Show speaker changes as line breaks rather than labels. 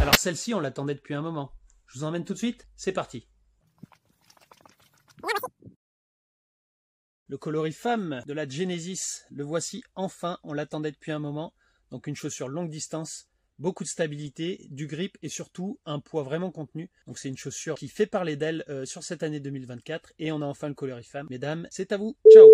Alors celle-ci, on l'attendait depuis un moment. Je vous emmène tout de suite C'est parti Le coloris femme de la Genesis, le voici enfin, on l'attendait depuis un moment. Donc une chaussure longue distance, beaucoup de stabilité, du grip et surtout un poids vraiment contenu. Donc c'est une chaussure qui fait parler d'elle euh, sur cette année 2024 et on a enfin le coloris femme. Mesdames, c'est à vous.
Ciao